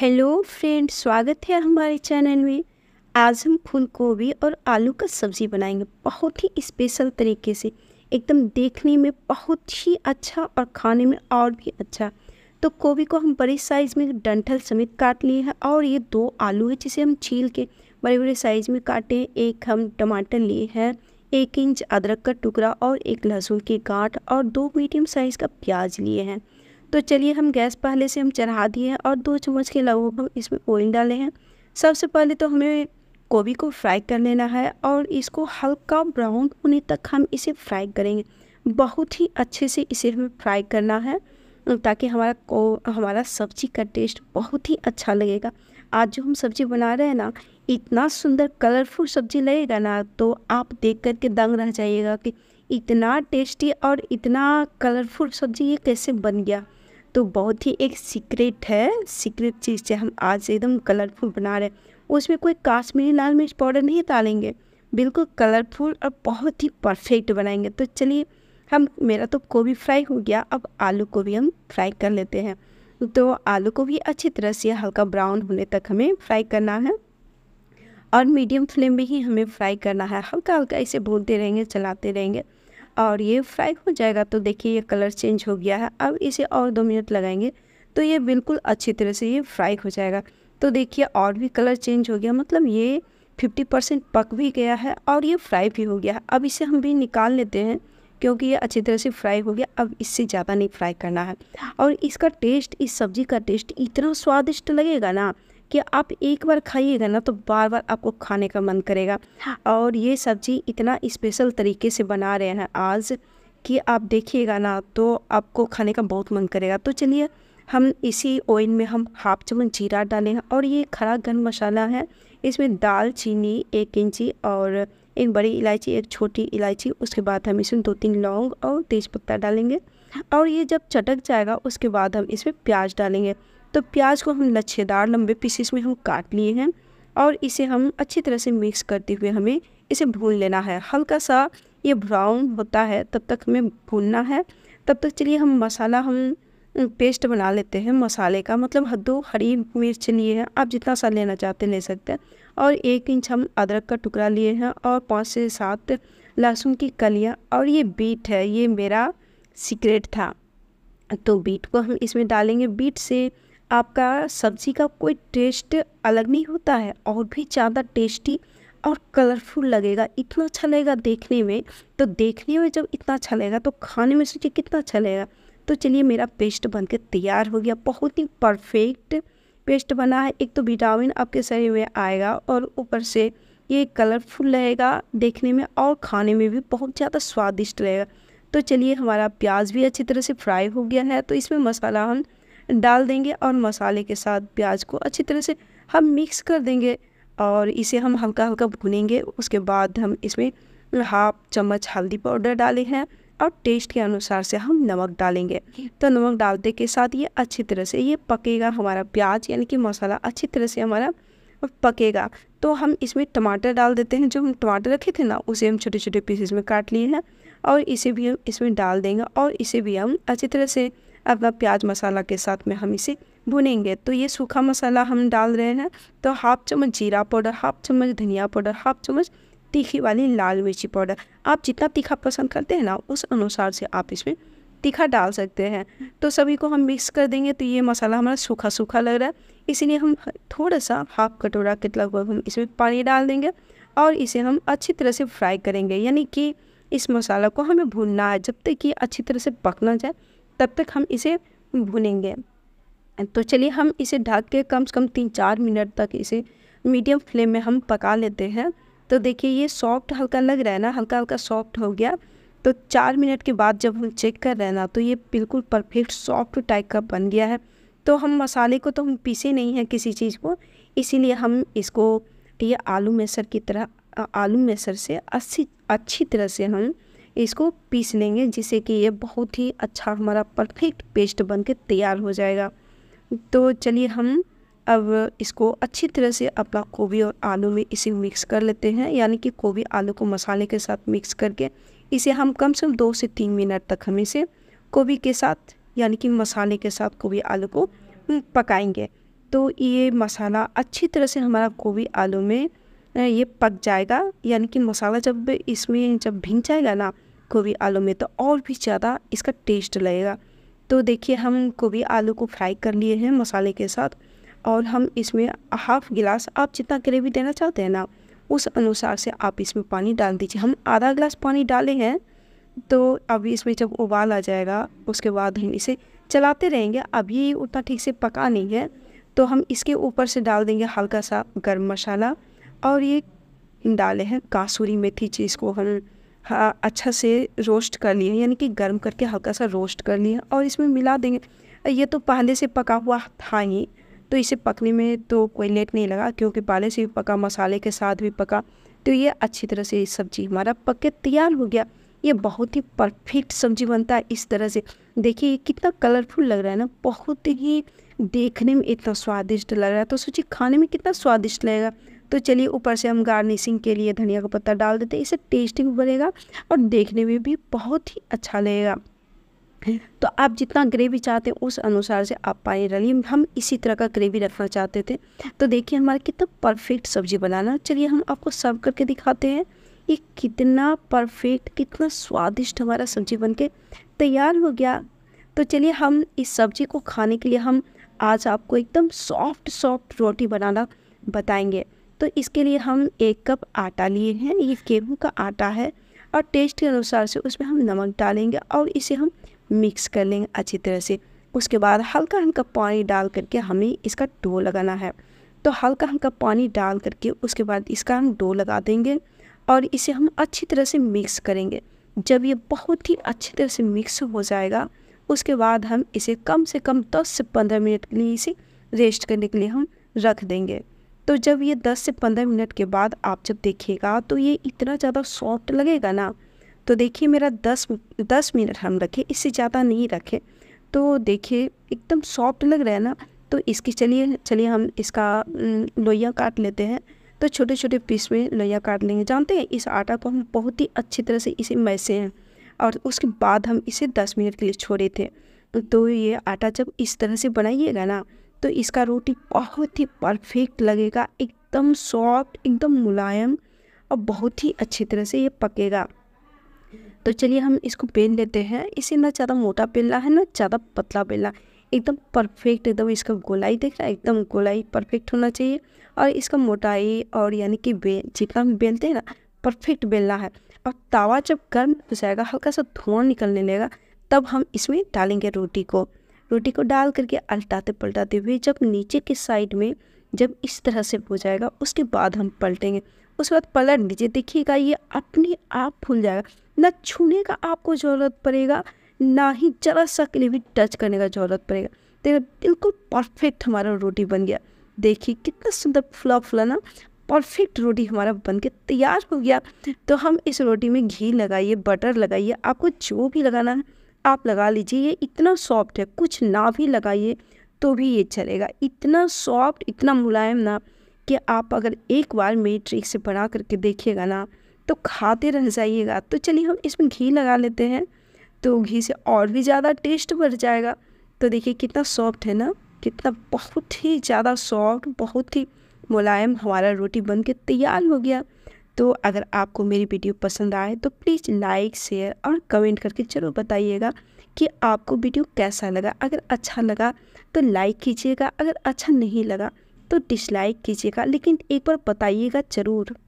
Hello friend स्वागत है हमारे चैनल में आज हम फूल गोभी और आलू का सब्ज़ी बनाएंगे बहुत ही स्पेशल तरीके से एकदम देखने में बहुत ही अच्छा और खाने में और भी अच्छा तो गोभी को हम बड़े साइज़ में डंठल समेत काट लिए हैं और ये दो आलू है जिसे हम छील के बड़े बड़े साइज़ में काटे एक हम टमाटर लिए हैं एक इंच अदरक का टुकड़ा और एक लहसुन की गांठ और दो मीडियम साइज़ का प्याज लिए हैं तो चलिए हम गैस पहले से हम चढ़ा दिए हैं और दो चम्मच के लगभग हम इसमें ऑयल डाले हैं सबसे पहले तो हमें गोभी को फ्राई कर लेना है और इसको हल्का ब्राउन होने तक हम इसे फ्राई करेंगे बहुत ही अच्छे से इसे हमें फ्राई करना है ताकि हमारा को हमारा सब्जी का टेस्ट बहुत ही अच्छा लगेगा आज जो हम सब्जी बना रहे हैं ना इतना सुंदर कलरफुल सब्जी लगेगा ना तो आप देख कर के दंग रह जाइएगा कि इतना टेस्टी और इतना कलरफुल सब्जी ये कैसे बन गया तो बहुत ही एक सीक्रेट है सीक्रेट चीज़ से हम आज एकदम कलरफुल बना रहे हैं उसमें कोई काश्मीरी लाल मिर्च पाउडर नहीं डालेंगे बिल्कुल कलरफुल और बहुत ही परफेक्ट बनाएंगे तो चलिए हम मेरा तो गोभी फ्राई हो गया अब आलू को भी हम फ्राई कर लेते हैं तो आलू को भी अच्छी तरह से हल्का ब्राउन होने तक हमें फ्राई करना है और मीडियम फ्लेम में ही हमें फ्राई करना है हल्का हल्का इसे भूलते रहेंगे चलाते रहेंगे और ये फ्राई हो जाएगा तो देखिए ये कलर चेंज हो गया है अब इसे और दो मिनट लगाएंगे तो ये बिल्कुल अच्छी तरह से ये फ्राई हो जाएगा तो देखिए और भी कलर चेंज हो गया मतलब ये फिफ्टी परसेंट पक भी गया है और ये फ्राई भी हो गया है अब इसे हम भी निकाल लेते हैं क्योंकि ये अच्छी तरह से फ्राई हो गया अब इससे ज़्यादा नहीं फ्राई करना है और इसका टेस्ट इस सब्ज़ी का टेस्ट इतना स्वादिष्ट लगेगा ना कि आप एक बार खाइएगा ना तो बार बार आपको खाने का मन करेगा हाँ। और ये सब्ज़ी इतना स्पेशल तरीके से बना रहे हैं आज कि आप देखिएगा ना तो आपको खाने का बहुत मन करेगा तो चलिए हम इसी ऑयल में हम हाफ चम्मच जीरा डालेंगे और ये खड़ा गर्म मसाला है इसमें दाल चीनी एक इंची और एक बड़ी इलायची एक छोटी इलायची उसके बाद हम इसमें दो तीन लौंग और तेज़पत्ता डालेंगे हाँ। और ये जब चटक जाएगा उसके बाद हम इसमें प्याज डालेंगे तो प्याज को हम लच्छेदार लंबे पीसेस में हम काट लिए हैं और इसे हम अच्छी तरह से मिक्स करते हुए हमें इसे भून लेना है हल्का सा ये ब्राउन होता है तब तक हमें भूनना है तब तक चलिए हम मसाला हम पेस्ट बना लेते हैं मसाले का मतलब दो हरी मिर्च लिए हैं आप जितना सा लेना चाहते ले सकते हैं और एक इंच हम अदरक का टुकड़ा लिए हैं और पाँच से सात लहसुन की कलियाँ और ये बीट है ये मेरा सीक्रेट था तो बीट को हम इसमें डालेंगे बीट से आपका सब्ज़ी का कोई टेस्ट अलग नहीं होता है और भी ज़्यादा टेस्टी और कलरफुल लगेगा इतना अच्छा लगेगा देखने में तो देखने में जब इतना अच्छा लगेगा तो खाने में सोचिए कितना अच्छा लगेगा तो चलिए मेरा पेस्ट बन के तैयार हो गया बहुत ही परफेक्ट पेस्ट बना है एक तो विटामिन आपके शरीर में आएगा और ऊपर से ये कलरफुल रहेगा देखने में और खाने में भी बहुत ज़्यादा स्वादिष्ट रहेगा तो चलिए हमारा प्याज भी अच्छी तरह से फ्राई हो गया है तो इसमें मसाला हम डाल देंगे और मसाले के साथ प्याज को अच्छी तरह से हम मिक्स कर देंगे और इसे हम हल्का हल्का भुनेंगे उसके बाद हम इसमें हाफ चम्मच हल्दी पाउडर डाले हैं और टेस्ट के अनुसार से हम नमक डालेंगे तो नमक डालते के साथ ये अच्छी तरह से ये पकेगा हमारा प्याज यानी कि मसाला अच्छी तरह से हमारा पकेगा तो हम इसमें टमाटर डाल देते हैं जो हम टमाटर रखे थे ना उसे हम छोटे छोटे पीसेस में काट लिए हैं और इसे भी हम इसमें डाल देंगे और इसे भी हम अच्छी तरह से अपना प्याज मसाला के साथ में हम इसे भुनेंगे तो ये सूखा मसाला हम डाल रहे हैं तो हाफ चम्मच जीरा पाउडर हाफ चम्मच धनिया पाउडर हाफ चम्मच तीखी वाली लाल मिर्ची पाउडर आप जितना तीखा पसंद करते हैं ना उस अनुसार से आप इसमें तीखा डाल सकते हैं तो सभी को हम मिक्स कर देंगे तो ये मसाला हमारा सूखा सूखा लग रहा है इसीलिए हम थोड़ा सा हाफ कटोरा के लगभग हम इसमें पानी डाल देंगे और इसे हम अच्छी तरह से फ्राई करेंगे यानी कि इस मसाला को हमें भूनना है जब तक कि अच्छी तरह से पकना जाए तब तक हम इसे भुनेंगे तो चलिए हम इसे ढक के कम से कम तीन चार मिनट तक इसे मीडियम फ्लेम में हम पका लेते हैं तो देखिए ये सॉफ्ट हल्का लग रहा है ना हल्का हल्का सॉफ्ट हो गया तो चार मिनट के बाद जब हम चेक कर रहे हैं ना तो ये बिल्कुल परफेक्ट सॉफ्ट टाइप का बन गया है तो हम मसाले को तो हम पीसे नहीं हैं किसी चीज़ को इसीलिए हम इसको ये आलू मैसर की तरह आलू मैसर से अच्छी अच्छी तरह से हम इसको पीस लेंगे जिससे कि ये बहुत ही अच्छा हमारा परफेक्ट पेस्ट बन के तैयार हो जाएगा तो चलिए हम अब इसको अच्छी तरह से अपना गोभी और आलू में इसे मिक्स कर लेते हैं यानी कि गोभी आलू को मसाले के साथ मिक्स करके इसे हम कम से कम दो से तीन मिनट तक हम इसे गोभी के साथ यानी कि मसाले के साथ गोभी आलू को पकाएंगे तो ये मसाला अच्छी तरह से हमारा गोभी आलू में ये पक जाएगा यानी कि मसाला जब इसमें जब भीग जाएगा ना गोभी आलू में तो और भी ज़्यादा इसका टेस्ट लगेगा तो देखिए हम गोभी आलू को फ्राई कर लिए हैं मसाले के साथ और हम इसमें हाफ गिलास आप जितना ग्रेवी देना चाहते हैं ना उस अनुसार से आप इसमें पानी डाल दीजिए हम आधा गिलास पानी डाले हैं तो अभी इसमें जब उबाल आ जाएगा उसके बाद हम इसे चलाते रहेंगे अभी उतना ठीक से पका नहीं है तो हम इसके ऊपर से डाल देंगे हल्का सा गर्म मसाला और ये डाले हैं कासूरी मेथी जिसको हम हाँ अच्छा से रोस्ट कर लिए यानी कि गर्म करके हल्का सा रोस्ट कर लिया और इसमें मिला देंगे ये तो पहले से पका हुआ था ही तो इसे पकने में तो कोई लेट नहीं लगा क्योंकि पहले से भी पका मसाले के साथ भी पका तो ये अच्छी तरह से सब्जी हमारा पक के तैयार हो गया ये बहुत ही परफेक्ट सब्जी बनता है इस तरह से देखिए कितना कलरफुल लग रहा है ना बहुत ही देखने में इतना स्वादिष्ट लग रहा है तो सोचिए खाने में कितना स्वादिष्ट लगेगा तो चलिए ऊपर से हम गार्निशिंग के लिए धनिया का पत्ता डाल देते हैं इससे टेस्टिंग बनेगा और देखने में भी बहुत ही अच्छा लगेगा तो आप जितना ग्रेवी चाहते हैं उस अनुसार से आप पानी डालिए हम इसी तरह का ग्रेवी रखना चाहते थे तो देखिए हमारा कितना परफेक्ट सब्जी बनाना चलिए हम आपको सर्व करके दिखाते हैं ये कितना परफेक्ट कितना स्वादिष्ट हमारा सब्जी बनके तैयार हो गया तो चलिए हम इस सब्जी को खाने के लिए हम आज आपको एकदम सॉफ्ट सॉफ्ट रोटी बनाना बताएंगे तो इसके लिए हम एक कप आटा लिए हैं ये गेहूँ का आटा है और टेस्ट के अनुसार से उसमें हम नमक डालेंगे और इसे हम मिक्स कर लेंगे अच्छी तरह से उसके बाद हल्का हल्का पानी डाल करके हमें इसका डो लगाना है तो हल्का हल्का पानी डाल करके उसके बाद इसका हम डो लगा देंगे और इसे हम अच्छी तरह से मिक्स करेंगे जब ये बहुत ही अच्छी तरह से मिक्स हो जाएगा उसके बाद हम इसे कम से कम 10 से 15 मिनट के लिए इसे रेस्ट करने के लिए हम रख देंगे तो जब ये 10 से 15 मिनट के बाद आप जब देखिएगा तो ये इतना ज़्यादा सॉफ्ट लगेगा ना तो देखिए मेरा 10 10 मिनट हम रखें इससे ज़्यादा नहीं रखें तो देखिए एकदम सॉफ्ट लग रहा है ना तो इसकी चलिए चलिए हम इसका लोइया काट लेते हैं तो छोटे छोटे पीस में लोइया काट लेंगे जानते हैं इस आटा को हम बहुत ही अच्छी तरह से इसे मैसे हैं और उसके बाद हम इसे दस मिनट के लिए छोड़े थे तो ये आटा जब इस तरह से बनाइएगा ना तो इसका रोटी बहुत ही परफेक्ट लगेगा एकदम सॉफ्ट एकदम मुलायम और बहुत ही अच्छी तरह से ये पकेगा तो चलिए हम इसको बेल लेते हैं इसे ना ज़्यादा मोटा बेलना है ना ज़्यादा पतला बेलना एकदम परफेक्ट एकदम इसका गोलाई देख रहा है एकदम गोलाई परफेक्ट होना चाहिए और इसका मोटाई और यानी कि बे जितना हम बेलते हैं ना परफेक्ट बेलना है और तावा जब गर्म हो जाएगा हल्का सा धुआं निकलने लगेगा तब हम इसमें डालेंगे रोटी को रोटी को डाल करके अल्टाते पलटाते हुए जब नीचे के साइड में जब इस तरह से हो जाएगा उसके बाद हम पलटेंगे उसके बाद पलट लीजिए देखिएगा ये अपने आप फूल जाएगा ना छूने का आपको ज़रूरत पड़ेगा ना ही जरा सा के लिए भी टच करने का ज़रूरत पड़ेगा तो बिल्कुल परफेक्ट हमारा रोटी बन गया देखिए कितना सुंदर फुला फुला ना परफेक्ट रोटी हमारा बन के तैयार हो गया तो हम इस रोटी में घी लगाइए बटर लगाइए आपको जो भी लगाना है आप लगा लीजिए ये इतना सॉफ्ट है कुछ ना भी लगाइए तो भी ये चलेगा इतना सॉफ्ट इतना मुलायम ना कि आप अगर एक बार मेरी ट्रिक से बना करके देखिएगा ना तो खाते रह जाइएगा तो चलिए हम इसमें घी लगा लेते हैं तो घी से और भी ज़्यादा टेस्ट बढ़ जाएगा तो देखिए कितना सॉफ्ट है ना कितना बहुत ही ज़्यादा सॉफ्ट बहुत ही मुलायम हमारा रोटी बन के तैयार हो गया तो अगर आपको मेरी वीडियो पसंद आए तो प्लीज़ लाइक शेयर और कमेंट करके ज़रूर बताइएगा कि आपको वीडियो कैसा लगा अगर अच्छा लगा तो लाइक कीजिएगा अगर अच्छा नहीं लगा तो डिसलाइक कीजिएगा लेकिन एक बार बताइएगा ज़रूर